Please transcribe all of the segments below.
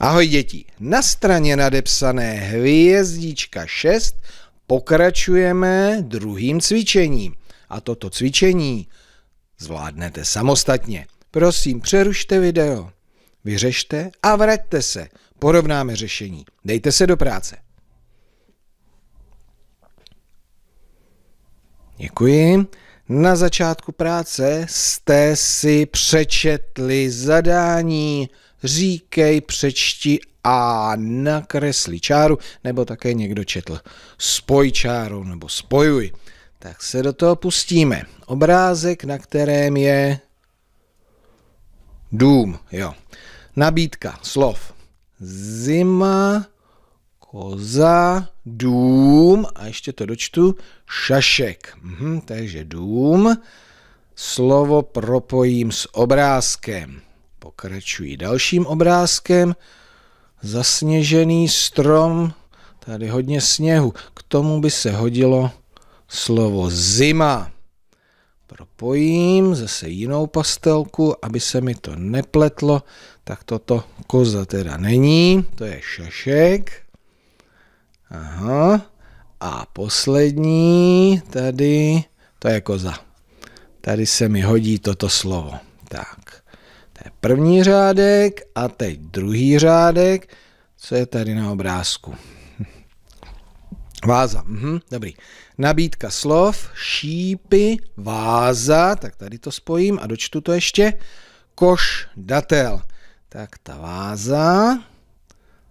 Ahoj děti, na straně nadepsané hvězdička 6 pokračujeme druhým cvičením. A toto cvičení zvládnete samostatně. Prosím, přerušte video, vyřešte a vraťte se. Porovnáme řešení. Dejte se do práce. Děkuji. Na začátku práce jste si přečetli zadání říkej, přečti a nakresli čáru, nebo také někdo četl spoj čáru nebo spojuj. Tak se do toho pustíme. Obrázek, na kterém je dům, jo. Nabídka, slov. Zima, koza, dům a ještě to dočtu, šašek. Mhm, takže dům, slovo propojím s obrázkem. Pokračuji dalším obrázkem. Zasněžený strom, tady hodně sněhu. K tomu by se hodilo slovo zima. Propojím zase jinou pastelku, aby se mi to nepletlo, tak toto koza teda není, to je šašek. Aha. A poslední tady, to je koza. Tady se mi hodí toto slovo. Tak. To je první řádek a teď druhý řádek. Co je tady na obrázku? Váza, mhm, dobrý. Nabídka slov, šípy, váza, tak tady to spojím a dočtu to ještě. Koš, datel. Tak ta váza,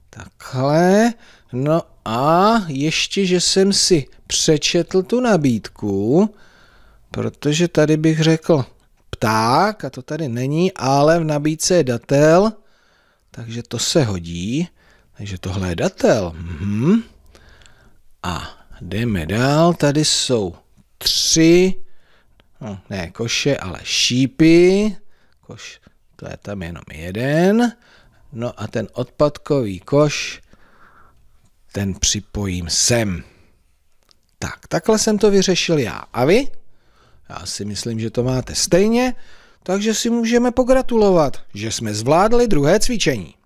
takhle, no a ještě, že jsem si přečetl tu nabídku, protože tady bych řekl pták a to tady není, ale v nabídce je datel, takže to se hodí. Takže tohle je datel. Mhm. A jdeme dál, tady jsou tři, no, ne koše, ale šípy. Koš, to je tam jenom jeden. No a ten odpadkový koš, ten připojím sem. Tak, takhle jsem to vyřešil já. A vy? Já si myslím, že to máte stejně, takže si můžeme pogratulovat, že jsme zvládli druhé cvičení.